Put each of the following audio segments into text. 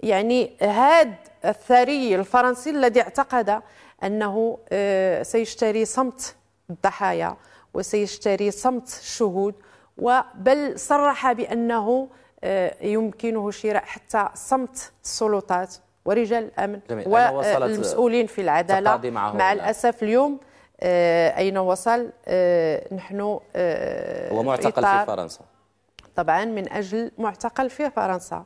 يعني هذا الثري الفرنسي الذي اعتقد انه آه، سيشتري صمت الضحايا وسيشتري صمت الشهود وبل صرح بانه آه، يمكنه شراء حتى صمت السلطات ورجال الامن جميل. والمسؤولين في العداله مع الاسف اليوم آه، اين وصل نحن هو معتقل في فرنسا طبعا من اجل معتقل في فرنسا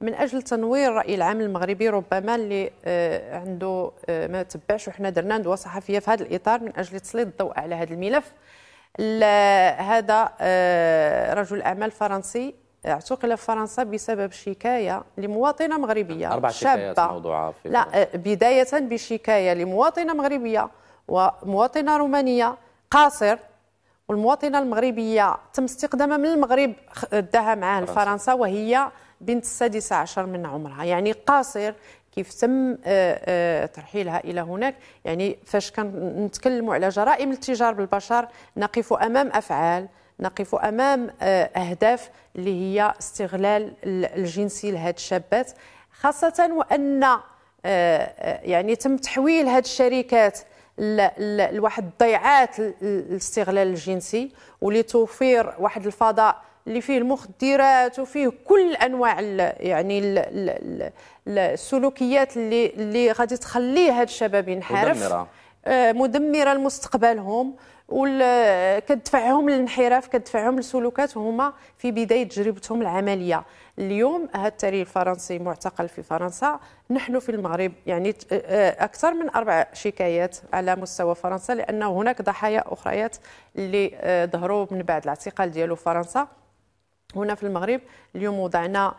من اجل تنوير الراي العام المغربي ربما اللي آه، عنده آه، ما تبعش وحنا درنا ندوه صحفيه في هذا الاطار من اجل تسليط الضوء على هذا الملف هذا آه، رجل اعمال فرنسي اعتقل في فرنسا بسبب شكايه لمواطنه مغربيه نعم، أربع شابه موضوعة في لا بدايه بشكايه لمواطنه مغربيه ومواطنه رومانيه قاصر والمواطنه المغربيه تم استخدامها من المغرب داها معاه لفرنسا وهي بنت السادسة عشر من عمرها يعني قاصر كيف تم آه، آه، ترحيلها الى هناك يعني فاش كنتكلموا على جرائم التجار بالبشر نقف امام افعال نقف امام آه، اهداف اللي هي استغلال الجنسي لهذه الشابات خاصه وان يعني تم تحويل هذه الشركات لواحد الضيعات الاستغلال الجنسي ولتوفير واحد الفضاء اللي فيه المخدرات وفيه كل انواع ال يعني ال ال السلوكيات اللي اللي غادي تخلي هاد الشباب ينحرف آه، مدمره لمستقبلهم وكتدفعهم آه، للانحراف كتدفعهم لسلوكات هما في بدايه تجربتهم العمليه اليوم هذا التاريخ الفرنسي معتقل في فرنسا نحن في المغرب يعني آه، اكثر من اربع شكايات على مستوى فرنسا لان هناك ضحايا اخريات اللي ظهروا من بعد الاعتقال ديالو في فرنسا هنا في المغرب اليوم وضعنا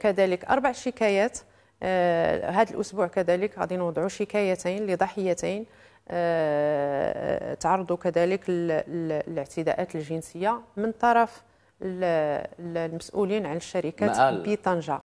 كذلك اربع شكايات آه، هذا الاسبوع كذلك غادي نوضعوا شكايتين لضحيتين آه، تعرضوا كذلك للاعتداءات الجنسيه من طرف المسؤولين عن الشركات بطنجه